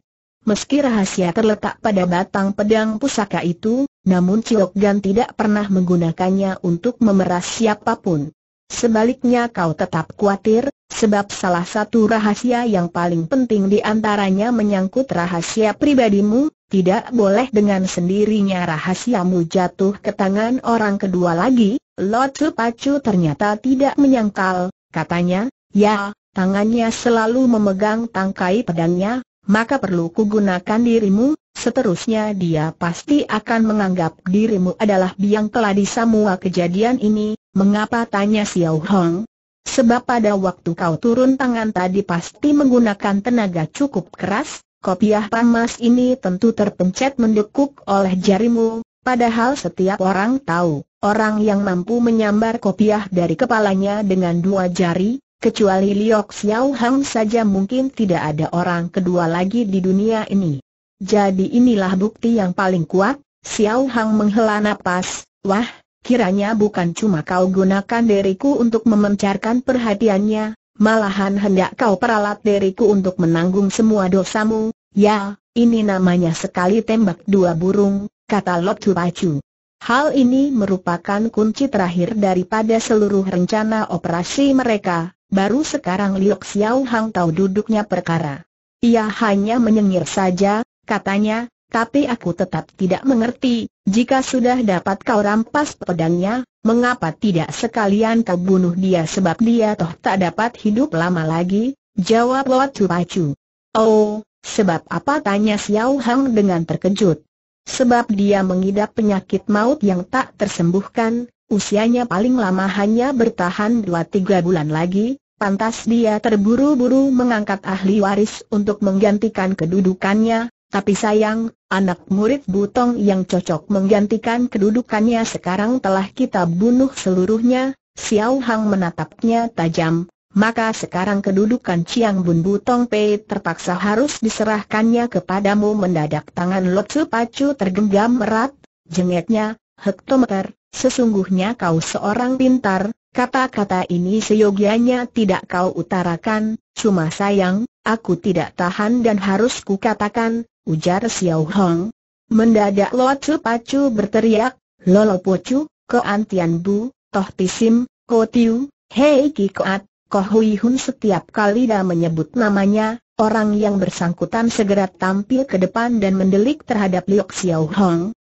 Meski rahasia terletak pada batang pedang pusaka itu, namun Gan tidak pernah menggunakannya untuk memeras siapapun. Sebaliknya kau tetap khawatir, sebab salah satu rahasia yang paling penting di antaranya menyangkut rahasia pribadimu, tidak boleh dengan sendirinya rahasiamu jatuh ke tangan orang kedua lagi, Lotu Pacu ternyata tidak menyangkal, katanya, ya, tangannya selalu memegang tangkai pedangnya, maka perlu kugunakan dirimu, seterusnya dia pasti akan menganggap dirimu adalah biang keladi semua kejadian ini, Mengapa tanya Xiao Hong? Sebab pada waktu kau turun tangan tadi pasti menggunakan tenaga cukup keras, kopiah pangmas ini tentu terpencet mendekuk oleh jarimu, padahal setiap orang tahu, orang yang mampu menyambar kopiah dari kepalanya dengan dua jari, kecuali Liok Xiao Hong saja mungkin tidak ada orang kedua lagi di dunia ini. Jadi inilah bukti yang paling kuat, Xiao Hong menghela napas, wah, Kiranya bukan cuma kau gunakan diriku untuk memencarkan perhatiannya, malahan hendak kau peralat diriku untuk menanggung semua dosamu. Ya, ini namanya sekali tembak dua burung, kata Lotu Pacu. Hal ini merupakan kunci terakhir daripada seluruh rencana operasi mereka, baru sekarang Liok Xiao Hang tahu duduknya perkara. Ia hanya menyengir saja, katanya, tapi aku tetap tidak mengerti, jika sudah dapat kau rampas pedangnya, mengapa tidak sekalian kau bunuh dia sebab dia toh tak dapat hidup lama lagi, jawab Watu Pacu. Oh, sebab apa tanya Xiao Hang dengan terkejut. Sebab dia mengidap penyakit maut yang tak tersembuhkan, usianya paling lama hanya bertahan 2-3 bulan lagi, Pantas dia terburu-buru mengangkat ahli waris untuk menggantikan kedudukannya, tapi sayang, anak murid Butong yang cocok menggantikan kedudukannya sekarang telah kita bunuh seluruhnya, Xiao Hang menatapnya tajam, maka sekarang kedudukan Chiang Bun Butong Pei terpaksa harus diserahkannya kepadamu mendadak tangan Tzu Pacu tergenggam erat, Jengetnya, hektometer, sesungguhnya kau seorang pintar, kata-kata ini seyogianya tidak kau utarakan, cuma sayang, aku tidak tahan dan harus katakan ujar Xiao Hong. Mendadak Lo Chu Pacu berteriak, Lolo Pocu, Ko Antian Bu, Toh Tisim, Ko Tiu, Hei Kikoat, Ko Hui Hun setiap kali dia menyebut namanya, orang yang bersangkutan segera tampil ke depan dan mendelik terhadap Liu Xiao Hong.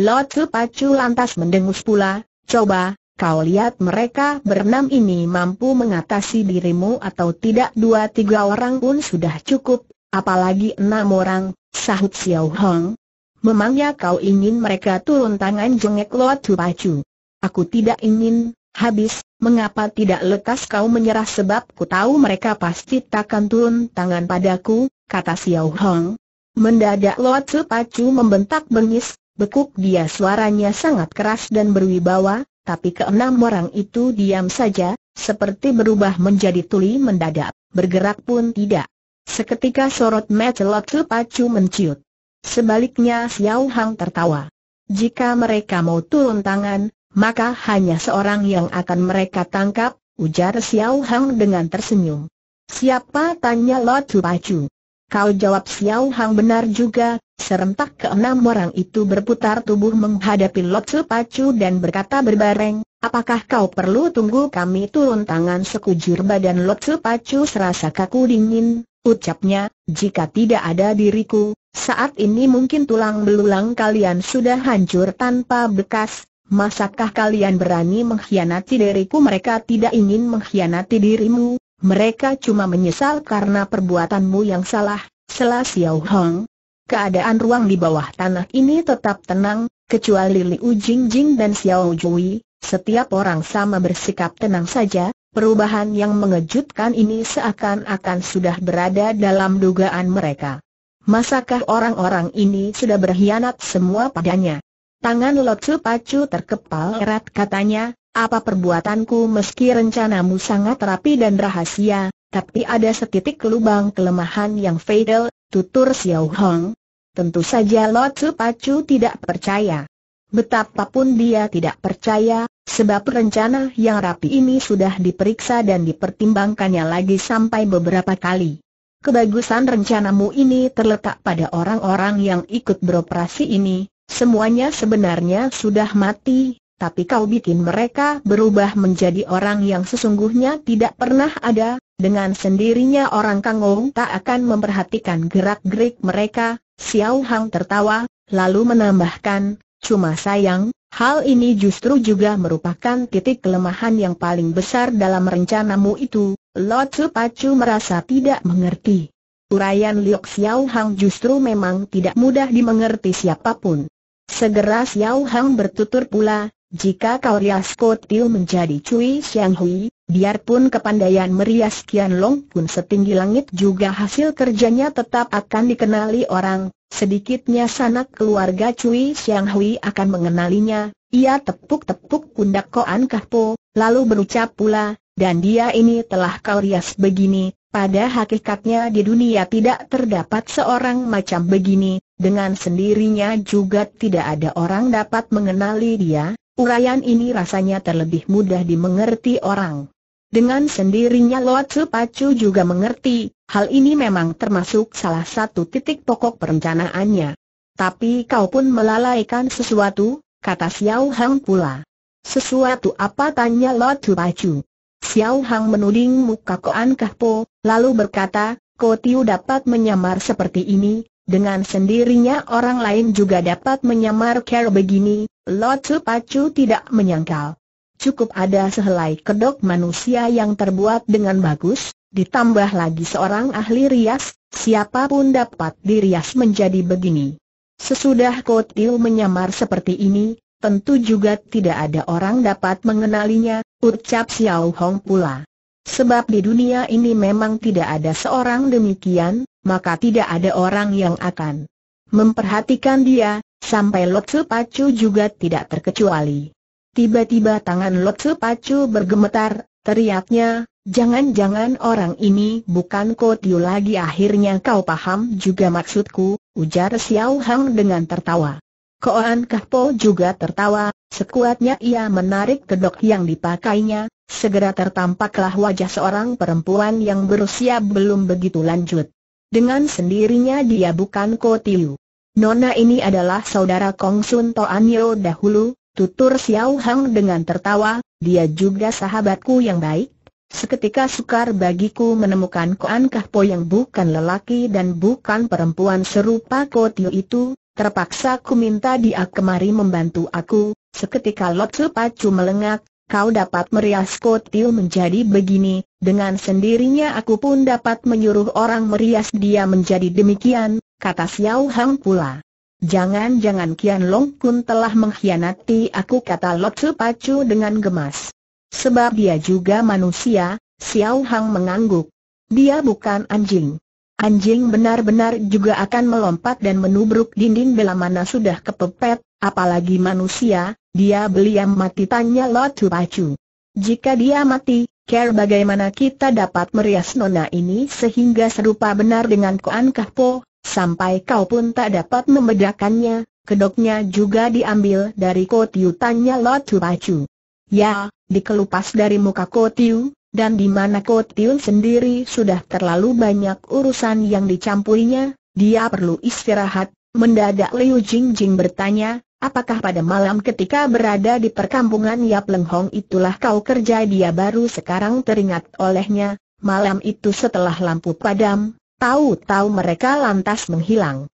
Lo Chu Pacu lantas mendengus pula, coba, Kau lihat mereka berenam ini mampu mengatasi dirimu atau tidak dua tiga orang pun sudah cukup, Apalagi enam orang, sahut Xiao Hong. Memangnya kau ingin mereka turun tangan jengek Tu Pacu? Aku tidak ingin, habis, mengapa tidak lekas kau menyerah sebab ku tahu mereka pasti takkan turun tangan padaku, kata Xiao Hong. Mendadak Loat Pacu membentak bengis, bekuk dia suaranya sangat keras dan berwibawa, tapi keenam orang itu diam saja, seperti berubah menjadi tuli mendadak, bergerak pun tidak. Seketika sorot Matlock terpacu menciut. Sebaliknya Xiao Hang tertawa. Jika mereka mau turun tangan, maka hanya seorang yang akan mereka tangkap, ujar Xiao Hang dengan tersenyum. Siapa tanya Lot Pacu? Kau jawab Xiao Hang benar juga, serentak keenam orang itu berputar tubuh menghadapi Lot Pacu dan berkata berbareng, apakah kau perlu tunggu kami turun tangan sekujur badan Lot Pacu serasa kaku dingin, Ucapnya, jika tidak ada diriku, saat ini mungkin tulang belulang kalian sudah hancur tanpa bekas, masakah kalian berani mengkhianati diriku mereka tidak ingin mengkhianati dirimu, mereka cuma menyesal karena perbuatanmu yang salah, selah Xiao Hong. Keadaan ruang di bawah tanah ini tetap tenang, kecuali Liu Jingjing dan Xiao Jui, setiap orang sama bersikap tenang saja, Perubahan yang mengejutkan ini seakan-akan sudah berada dalam dugaan mereka. Masakah orang-orang ini sudah berkhianat semua padanya? Tangan Lotsu Pacu terkepal erat katanya, apa perbuatanku meski rencanamu sangat rapi dan rahasia, tapi ada setitik lubang kelemahan yang fatal, tutur Xiao Hong. Tentu saja Lotsu Pacu tidak percaya. Betapapun dia tidak percaya, Sebab rencana yang rapi ini sudah diperiksa dan dipertimbangkannya lagi sampai beberapa kali. Kebagusan rencanamu ini terletak pada orang-orang yang ikut beroperasi ini, semuanya sebenarnya sudah mati, tapi kau bikin mereka berubah menjadi orang yang sesungguhnya tidak pernah ada, dengan sendirinya orang kangong tak akan memperhatikan gerak-gerik mereka, Xiao Hang tertawa, lalu menambahkan, cuma sayang, Hal ini justru juga merupakan titik kelemahan yang paling besar dalam rencanamu itu, Lo Tzu merasa tidak mengerti. Uraian Liok Xiao Hang justru memang tidak mudah dimengerti siapapun. Segera Xiao Hang bertutur pula, jika kau rias Tiu menjadi Cui Xiang Hui, biarpun kepandaian merias Kian Long pun setinggi langit juga hasil kerjanya tetap akan dikenali orang, Sedikitnya sanak keluarga Cui Siang Hui akan mengenalinya, ia tepuk-tepuk pundak Koan Kahpo, lalu berucap pula, dan dia ini telah kau rias begini, pada hakikatnya di dunia tidak terdapat seorang macam begini, dengan sendirinya juga tidak ada orang dapat mengenali dia, uraian ini rasanya terlebih mudah dimengerti orang. Dengan sendirinya Lo Tzu Pacu juga mengerti, Hal ini memang termasuk salah satu titik pokok perencanaannya. Tapi kau pun melalaikan sesuatu, kata Xiao Hang pula. Sesuatu apa tanya Lo Tu Pacu? Xiao Hang menuding muka Koan Kahpo, lalu berkata, Ko Tiu dapat menyamar seperti ini, dengan sendirinya orang lain juga dapat menyamar care begini, Lo Tu Pacu tidak menyangkal. Cukup ada sehelai kedok manusia yang terbuat dengan bagus, Ditambah lagi seorang ahli rias, siapapun dapat dirias menjadi begini. Sesudah Kotil menyamar seperti ini, tentu juga tidak ada orang dapat mengenalinya, ucap Xiao Hong pula. Sebab di dunia ini memang tidak ada seorang demikian, maka tidak ada orang yang akan memperhatikan dia, sampai Lotsu Pacu juga tidak terkecuali. Tiba-tiba tangan Lotsu Pacu bergemetar, Teriaknya, jangan-jangan orang ini bukan Kotiu lagi akhirnya kau paham juga maksudku, ujar Xiao Hang dengan tertawa. Koan Kahpo juga tertawa, sekuatnya ia menarik kedok yang dipakainya, segera tertampaklah wajah seorang perempuan yang berusia belum begitu lanjut. Dengan sendirinya dia bukan Kotiu. Nona ini adalah saudara Kong Sun Toanyo dahulu, Tutur Xiao Hang dengan tertawa, dia juga sahabatku yang baik. Seketika sukar bagiku menemukan Koan Kahpo yang bukan lelaki dan bukan perempuan serupa Tio itu, terpaksa ku minta dia kemari membantu aku. Seketika Lotsu Pacu melengak, kau dapat merias Kotil menjadi begini, dengan sendirinya aku pun dapat menyuruh orang merias dia menjadi demikian, kata Xiao Hang pula. Jangan-jangan Kian Long Kun telah mengkhianati aku kata Su Pacu dengan gemas. Sebab dia juga manusia, Xiao Hang mengangguk. Dia bukan anjing. Anjing benar-benar juga akan melompat dan menubruk dinding bila mana sudah kepepet, apalagi manusia, dia beliau mati tanya Su Pacu. Jika dia mati, care bagaimana kita dapat merias nona ini sehingga serupa benar dengan Koan Kahpo, sampai kau pun tak dapat membedakannya, kedoknya juga diambil dari Kotiu tanya Lotu Pacu. Ya, dikelupas dari muka Kotiu, dan di mana Kotiu sendiri sudah terlalu banyak urusan yang dicampurinya, dia perlu istirahat, mendadak Liu Jingjing bertanya, Apakah pada malam ketika berada di perkampungan Yap Leng Hong itulah kau kerja dia baru sekarang teringat olehnya, malam itu setelah lampu padam, Tahu-tahu mereka lantas menghilang.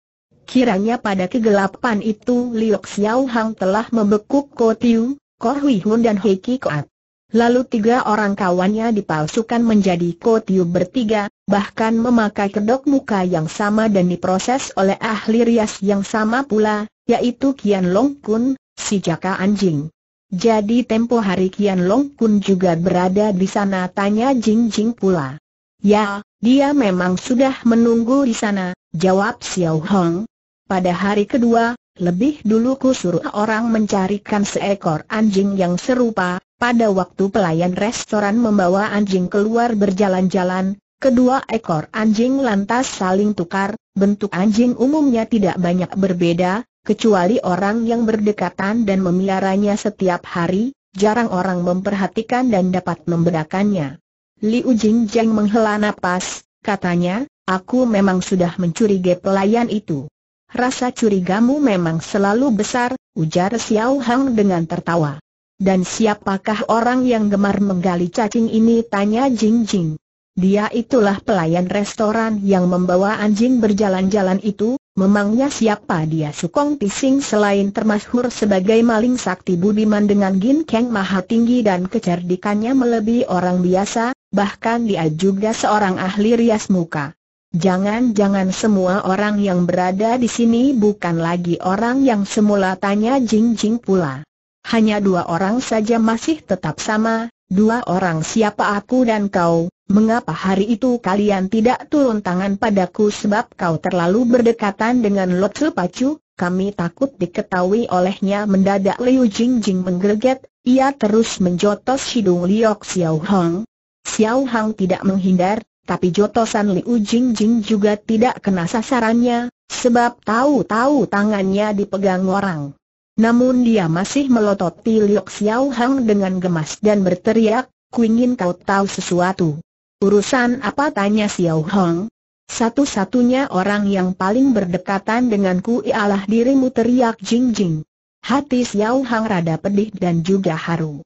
Kiranya pada kegelapan itu Liu Xiao Hang telah membekuk Ko Tiu, Ko Hui Hun dan He Ki Koat. Lalu tiga orang kawannya dipalsukan menjadi Ko Tiu bertiga, bahkan memakai kedok muka yang sama dan diproses oleh ahli rias yang sama pula, yaitu Kian Long Kun, si jaka anjing. Jadi tempo hari Kian Long Kun juga berada di sana tanya Jing Jing pula. Ya, dia memang sudah menunggu di sana, jawab Xiao Hong. Pada hari kedua, lebih dulu ku suruh orang mencarikan seekor anjing yang serupa, pada waktu pelayan restoran membawa anjing keluar berjalan-jalan, kedua ekor anjing lantas saling tukar, bentuk anjing umumnya tidak banyak berbeda, kecuali orang yang berdekatan dan memeliharanya setiap hari, jarang orang memperhatikan dan dapat membedakannya. Liu Jingjang menghela nafas, katanya, aku memang sudah mencurigai pelayan itu. Rasa curigamu memang selalu besar, ujar Xiao Hang dengan tertawa. Dan siapakah orang yang gemar menggali cacing ini tanya Jing Jing. Dia itulah pelayan restoran yang membawa anjing berjalan-jalan itu, Memangnya siapa dia Sukong Pising selain termasyhur sebagai maling sakti budiman dengan gin keng maha tinggi dan kecerdikannya melebihi orang biasa, bahkan dia juga seorang ahli rias muka. Jangan-jangan semua orang yang berada di sini bukan lagi orang yang semula tanya Jing Jing pula. Hanya dua orang saja masih tetap sama, dua orang siapa aku dan kau, Mengapa hari itu kalian tidak turun tangan padaku sebab kau terlalu berdekatan dengan Lotsu Pacu? Kami takut diketahui olehnya mendadak Liu Jingjing menggerget, ia terus menjotos hidung Liok Xiao Hong. Xiao Hong tidak menghindar, tapi jotosan Liu Jingjing juga tidak kena sasarannya, sebab tahu-tahu tangannya dipegang orang. Namun dia masih melototi Liok Xiao Hong dengan gemas dan berteriak, Kuingin kau tahu sesuatu. Urusan apa tanya Xiao Hong? Satu-satunya orang yang paling berdekatan denganku ialah dirimu teriak Jing Jing. Hati Xiao Hong rada pedih dan juga haru.